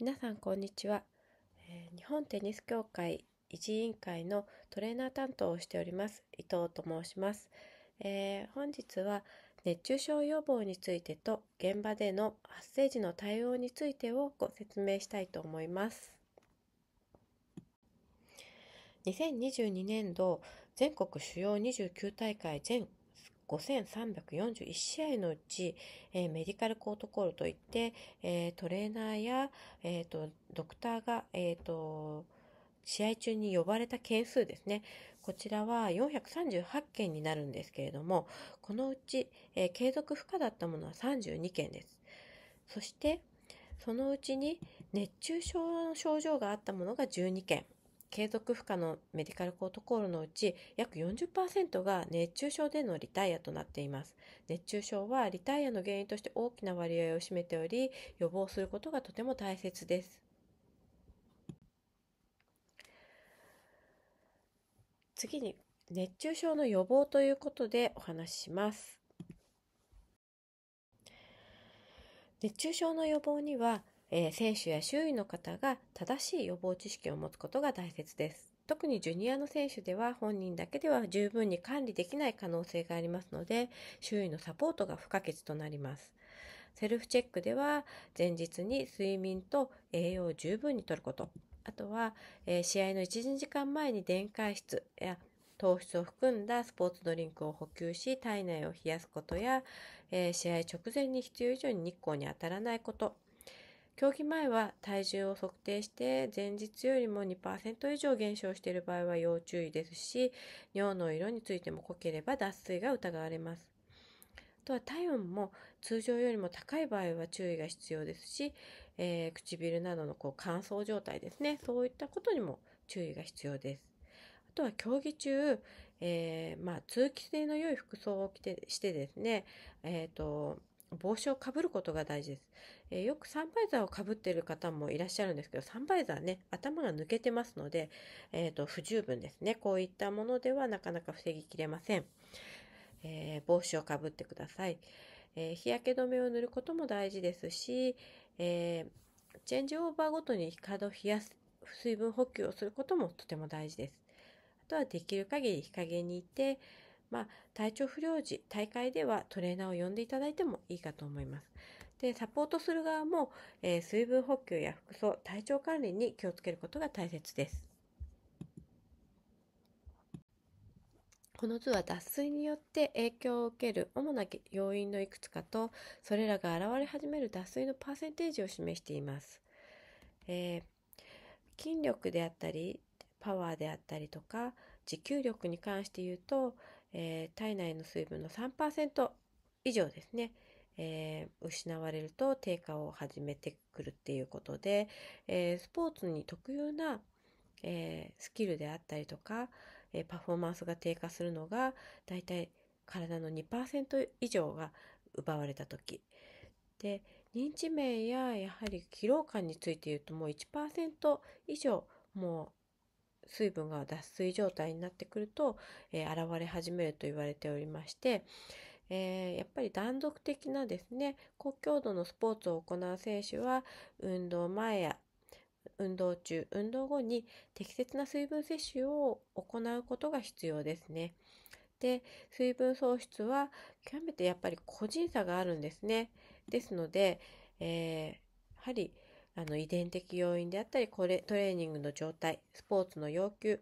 皆さんこんにちは、えー、日本テニス協会一委員会のトレーナー担当をしております伊藤と申します、えー、本日は熱中症予防についてと現場での発生時の対応についてをご説明したいと思います2022年度全国主要29大会全5341試合のうち、えー、メディカルコートコールといって、えー、トレーナーや、えーと、ドクターが、えーと試合中に呼ばれた件数ですねこちらは438件になるんですけれどもこのうち、えー、継続不可だったものは32件ですそしてそのうちに熱中症の症状があったものが12件継続負荷のメディカルコートコールのうち約40%が熱中症でのリタイアとなっています。熱中症はリタイアの原因として大きな割合を占めており、予防することがとても大切です。次に熱中症の予防ということでお話しします。熱中症の予防にはえー、選手や周囲の方が正しい予防知識を持つことが大切です。特にジュニアの選手では本人だけでは十分に管理できない可能性がありますので、周囲のサポートが不可欠となります。セルフチェックでは前日に睡眠と栄養を十分にとること、あとは、えー、試合の1、2時間前に電解質や糖質を含んだスポーツドリンクを補給し体内を冷やすことや、えー、試合直前に必要以上に日光に当たらないこと競技前は体重を測定して前日よりも2%以上減少している場合は要注意ですし尿の色についても濃ければ脱水が疑われます。あとは体温も通常よりも高い場合は注意が必要ですし、えー、唇などのこう乾燥状態ですねそういったことにも注意が必要です。あとは競技中、えー、まあ、通気性の良い服装を着てしてですね、えーと、と帽子をかぶることが大事です。えー、よくサンバイザーをかぶっている方もいらっしゃるんですけど、サンバイザーね、頭が抜けてますので、えー、と、不十分ですね。こういったものではなかなか防ぎきれません。えー、帽子をかぶってください。え日焼け止めを塗ることも大事ですし、えチェンジオーバーごとに体を冷やす、水分補給をすることもとても大事です。あとはできる限り日陰にいて、まあ、体調不良時、大会ではトレーナーを呼んでいただいてもいいかと思います。で、サポートする側も、えー、水分補給や服装、体調管理に気をつけることが大切です。この図は脱水によって影響を受ける主な要因のいくつかと、それらが現れ始める脱水のパーセンテージを示しています。えー、筋力であったり、パワーであったりとか、持久力に関して言うと、えー、体内の水分の3%以上ですね。えー、失われると低下を始めてくるっていうことで、えー、スポーツに特有な、えー、スキルであったりとか、えパフォーマンスが低下するのが大体体の2%以上が奪われた時で認知面ややはり疲労感について言うともう1%以上もう水分が脱水状態になってくると、え現れ始めると言われておりましてえー、やっぱり断続的なですね高強度のスポーツを行う選手は運動前や運動中運動後に適切な水分摂取を行うことが必要ですね。で水分喪失は極めてやっぱり個人差があるんですね。ですので、えー、やはりあの遺伝的要因であったりこれトレーニングの状態スポーツの要求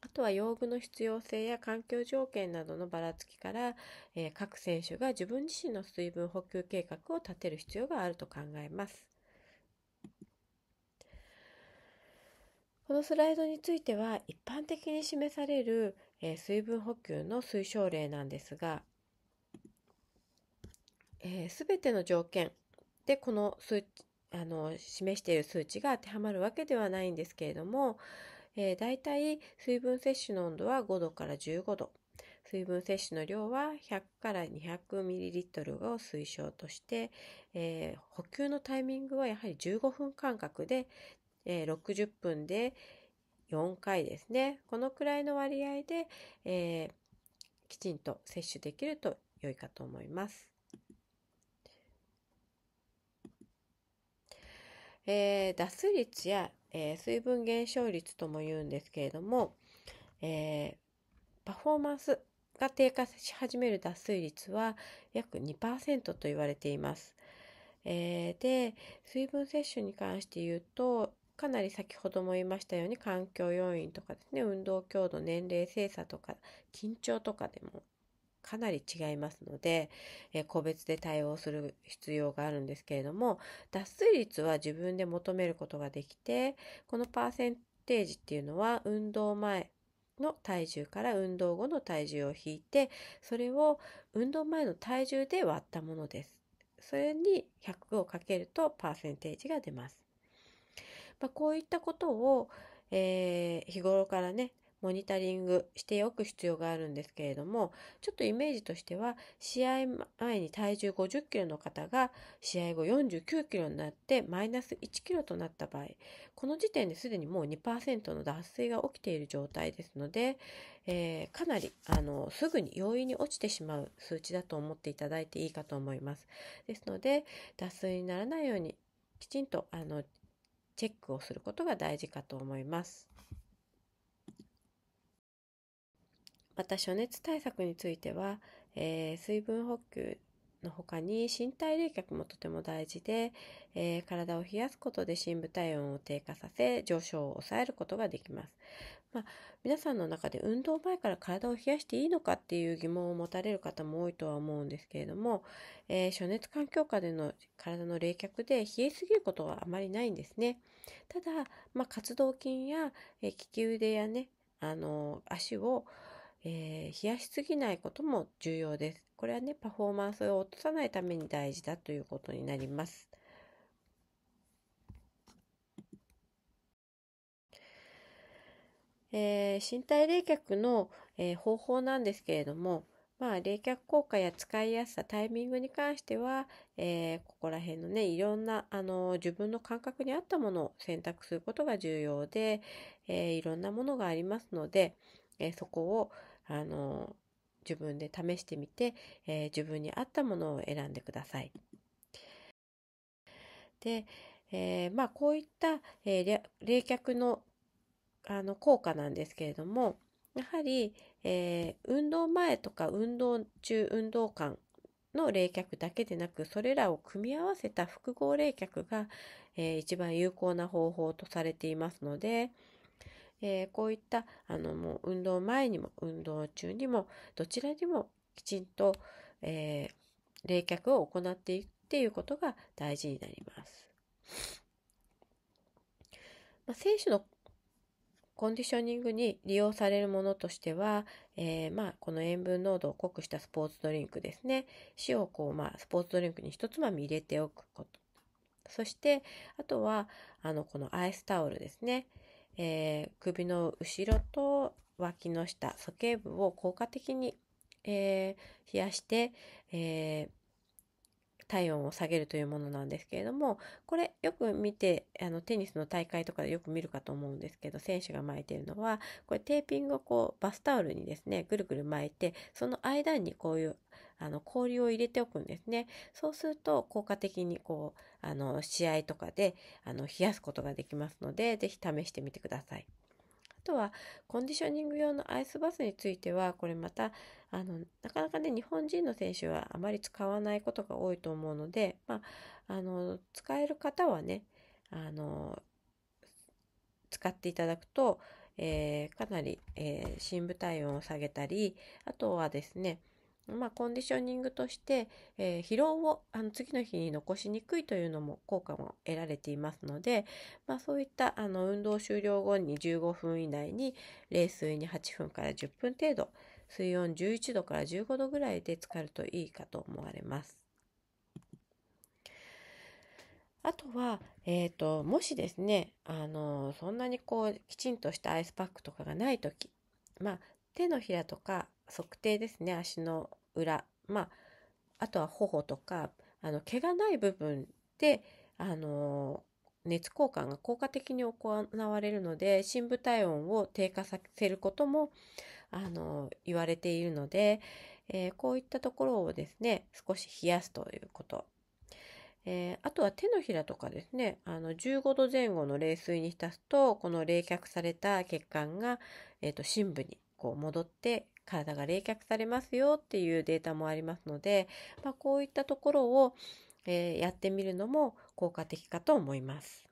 あとは用具の必要性や環境条件などのばらつきから、えー、各選手が自分自身の水分補給計画を立てる必要があると考えます。このスライドについては一般的に示される、えー、水分補給の推奨例なんですが、えー、全ての条件でこの数あの示している数値が当てはまるわけではないんですけれども、えー、大体水分摂取の温度は5度から15度。水分摂取の量は100から 200ml を推奨として、えー、補給のタイミングはやはり15分間隔で、えー、60分で4回ですね。このくらいの割合で、えー、きちんと摂取できると良いかと思います。えー、脱水率やえー、水分減少率とも言うんですけれども、えパフォーマンスが低下し始める脱水率は約2%と言われています。えー、で水分摂取に関して言うとかなり先ほども言いましたように環境要因とかですね運動強度年齢精査とか緊張とかでもかなり違いますので、え個別で対応する必要があるんですけれども脱水率は自分で求めることができてこのパーセンテージっていうのは運動前の体重から運動後の体重を引いてそれを運動前の体重で割ったものです。それに100をかけるとパーセンテージが出ます。まあ、こういったことを、えー、日頃からねモニタリングしておく必要があるんですけれどもちょっとイメージとしては試合前に体重50キロの方が試合後49キロになってマイナス1キロとなった場合この時点ですでにもう2%の脱水が起きている状態ですので、えー、かなりあのすぐに容易に落ちてしまう数値だと思っていただいていいかと思います。ですので脱水にならないようにきちんとあのチェックをすることが大事かと思います。また暑熱対策については、えー、水分補給の他に身体冷却もとても大事で、えー、体を冷やすことで深部体温を低下させ上昇を抑えることができます、まあ、皆さんの中で運動前から体を冷やしていいのかっていう疑問を持たれる方も多いとは思うんですけれども、えー、暑熱環境下での体の冷却で冷えすぎることはあまりないんですねただ、まあ、活動筋や、えー、利き腕やねあの足をえー、冷やしすぎないことも重要です。これはね、パフォーマンスを落とさないために大事だということになります。えー、身体冷却の、えー、方法なんですけれども、まあ、冷却効果や使いやすさ、タイミングに関しては、えー、ここら辺のね、いろんな、あの、自分の感覚に合ったものを選択することが重要で、えー、いろんなものがありますので、えー、そこを、あの自分で試してみて、え自分に合ったものを選んでください。で、えまあ、こういった、え冷却のあの効果なんですけれどもやはり、えー、運動前とか運動中運動間の冷却だけでなくそれらを組み合わせた複合冷却が、えー、一番有効な方法とされていますので、えー、こういったあのもう運動前にも運動中にもどちらにもきちんと、えー、冷却を行っていくっていうことが大事になります。まあ、選手のコンディショニングに利用されるものとしては、えー、まあ、この塩分濃度を濃くしたスポーツドリンクですね。塩をこう、まあ、スポーツドリンクに一つまみ入れておくこと。そして、あとは、あの、このアイスタオルですね。えー、首の後ろと脇の下、鼠径部を効果的に、えー、冷やして、えー、体温を下げるというものなんですけれども、これよく見て、あの、テニスの大会とかでよく見るかと思うんですけど、選手が巻いてるのは、これテーピングをこう、バスタオルにですね、ぐるぐる巻いて、その間にこういうあの氷を入れておくんですね。そうすると効果的にこうあの試合とかであの冷やすことができますので是非試してみてください。あとはコンディショニング用のアイスバスについてはこれまたあのなかなかね日本人の選手はあまり使わないことが多いと思うので、まあ、あの使える方はねあの使っていただくと、えー、かなり、えー、深部体温を下げたりあとはですねまあ、コンディショニングとして、えー、疲労をあの次の日に残しにくいというのも効果も得られていますので、まあ、そういったあの運動終了後に15分以内に冷水に8分から10分程度水温11度から15度ぐらいで浸かるといいかと思われます。あとは、えーと、ともしですねあのそんなにこうきちんとしたアイスパックとかがない時、まあ、手のひらとか測定ですね足の裏、まあ、あとは頬とかあの毛がない部分で、あの熱交換が効果的に行われるので深部体温を低下させることも、あの言われているので、えー、こういったところをですね少し冷やすということ。えー、あとは手のひらとかですねあの15度前後の冷水に浸すとこの冷却された血管が、えーと、と深部にこう戻って体が冷却されますよっていうデータもありますので、まあ、こういったところを、えー、やってみるのも効果的かと思います。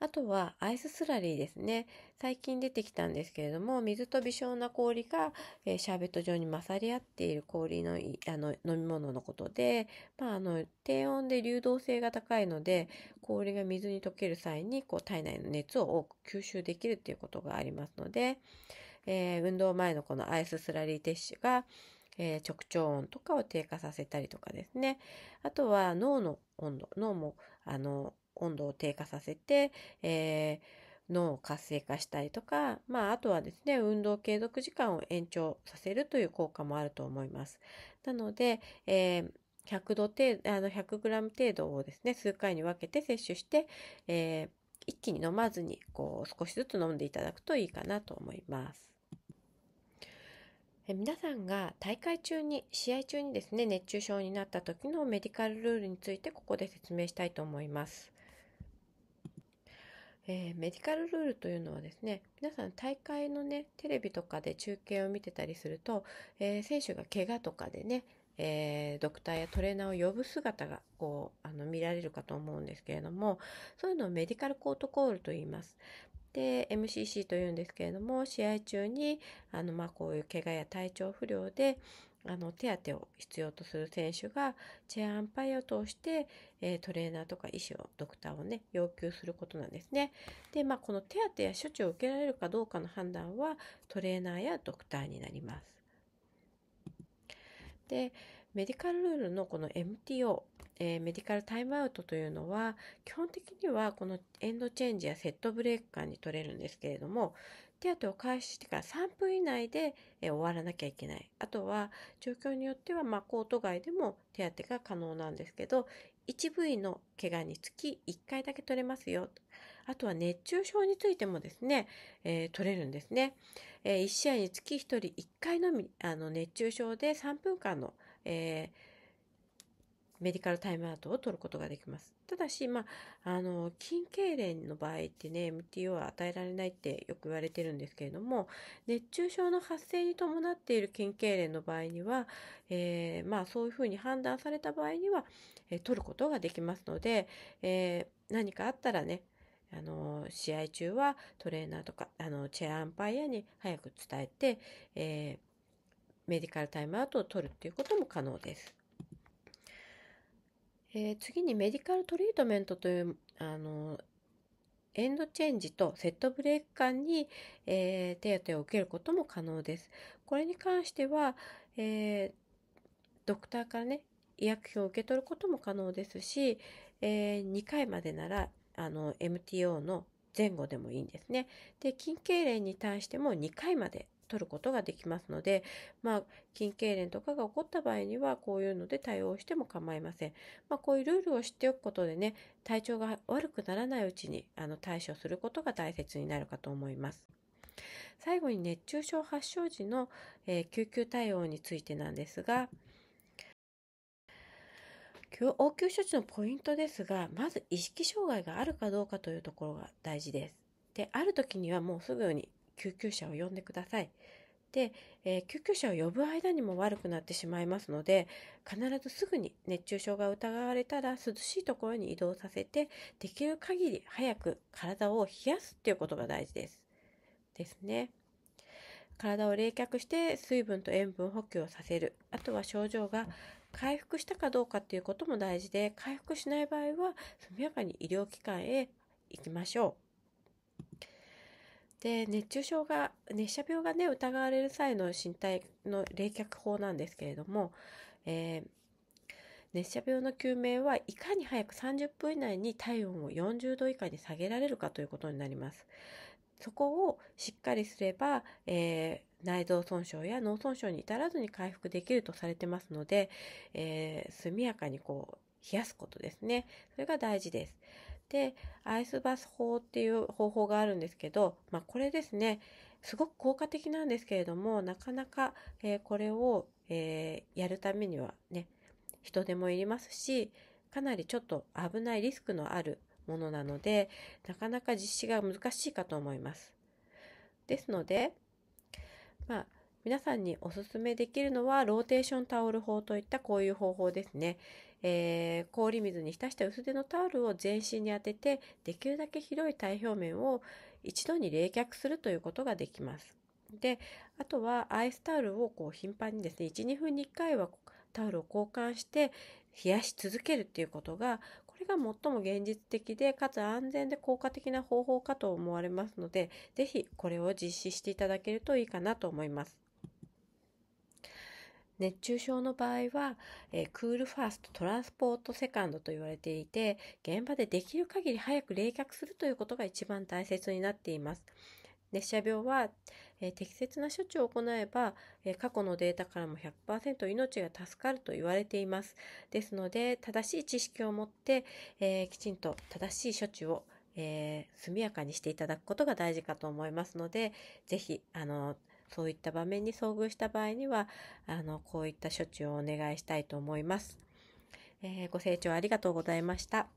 あとはアイススラリーですね。最近出てきたんですけれども、水と微小な氷が、えー、シャーベット状に混ざり合っている氷のあの飲み物のことで、まあ、あの低温で流動性が高いので、氷が水に溶ける際にこう体内の熱を多く吸収できるっていうことがありますので、えー、運動前のこのアイススラリーティッシュが、えー、直腸温とかを低下させたりとかですね。あとは脳の温度、脳もあの温度を低下させて、えー、脳を活性化したりとか、まあ、あとはですね、運動継続時間を延長させるという効果もあると思います。なので、えー100度程度、あの、100グラム程度をですね、数回に分けて摂取して、えー、一気に飲まずに、こう、少しずつ飲んでいただくといいかなと思います。皆さんが大会中に、試合中にですね、熱中症になった時のメディカルルールについてここで説明したいと思います。えー、メディカルルールというのはですね、皆さん大会のね、テレビとかで中継を見てたりすると、えー、選手が怪我とかでね、えー、ドクターやトレーナーを呼ぶ姿がこうあの見られるかと思うんですけれどもそういうのをメディカルコートコールと言いますで MCC というんですけれども試合中にあの、まあ、こういう怪我や体調不良であの手当を必要とする選手がチェアアンパイアを通して、えー、トレーナーとか医師をドクターをね要求することなんですね。でまあこの手当や処置を受けられるかどうかの判断はトレーナーやドクターになります。でメディカルルールのこの MTO、えー、メディカルタイムアウトというのは、基本的にはこのエンドチェンジやセットブレーク間に取れるんですけれども、手当を開始してから3分以内で、えー、終わらなきゃいけない。あとは、状況によっては、まあ、コート外でも手当が可能なんですけど、一部位の怪我につき1回だけ取れますよ。あとは熱中症についてもですね、えー、取れるんですね。えー、1試合につき1人1回のみ、あの熱中症で3分間のえー、メディカルタイムアウトを取ることができます。ただし、まあ、あの、筋痙攣の場合ってね、MTO は与えられないってよく言われてるんですけれども、熱中症の発生に伴っている筋痙攣の場合には、えー、まあ、そういうふうに判断された場合には、えー、取ることができますので、えー、何かあったらね、あの、試合中はトレーナーとか、あの、チェアアンパイアに早く伝えて、えーメディカルタイムアウトを取るっていうことも可能です。えー、次にメディカルトリートメントというあのエンドチェンジとセットブレーク間に、えー、手当を受けることも可能です。これに関しては、えー、ドクターからね医薬品を受け取ることも可能ですし、えー、2回までならあの MTO の前後でもいいんですね。で、筋痙攣に対しても2回まで取ることができますので、まあ、筋痙攣とかが起こった場合には、こういうので対応しても構いません。まあ、こういうルールを知っておくことでね、体調が悪くならないうちに、あの、対処することが大切になるかと思います。最後に熱中症発症時の、えー、救急対応についてなんですが、応急処置のポイントですが、まず意識障害があるかどうかというところが大事です。で、ある時にはもうすぐに救急車を呼んでください。で、えー、救急車を呼ぶ間にも悪くなってしまいますので必ずすぐに熱中症が疑われたら涼しいところに移動させてできる限り早く体を冷やすっていうことが大事です。ですね。体を冷却して水分と塩分補給をさせるあとは症状が回復したかどうかっていうことも大事で回復しない場合は速やかに医療機関へ行きましょう。で熱中症が熱射病がね疑われる際の身体の冷却法なんですけれども、えー、熱射病の救命はいかに早く30分以内に体温を40度以下に下げられるかということになります。そこをしっかりすれば、えー、内臓損傷や脳損傷に至らずに回復できるとされてますので、えー、速やかにこう冷やすことですね。それが大事です。でアイスバス法っていう方法があるんですけど、まあ、これですねすごく効果的なんですけれどもなかなか、えー、これを、えー、やるためにはね人手もいりますしかなりちょっと危ないリスクのあるものなのでなかなか実施が難しいかと思います。ですので、まあ、皆さんにおすすめできるのはローテーションタオル法といったこういう方法ですね。えー、氷水に浸した薄手のタオルを全身に当ててできるだけ広い体表面を一度に冷却するということができます。であとはアイスタオルをこう頻繁にですね12分に1回はタオルを交換して冷やし続けるっていうことがこれが最も現実的でかつ安全で効果的な方法かと思われますので是非これを実施していただけるといいかなと思います。熱中症の場合は、えー、クールファースト、トランスポートセカンドと言われていて、現場でできる限り早く冷却するということが一番大切になっています。熱射病は、えー、適切な処置を行えば、えー、過去のデータからも100%命が助かると言われています。ですので、正しい知識を持って、えー、きちんと正しい処置を、え速やかにしていただくことが大事かと思いますので、ぜひ、あの、そういった場面に遭遇した場合には、あの、こういった処置をお願いしたいと思います。えー、ご清聴ありがとうございました。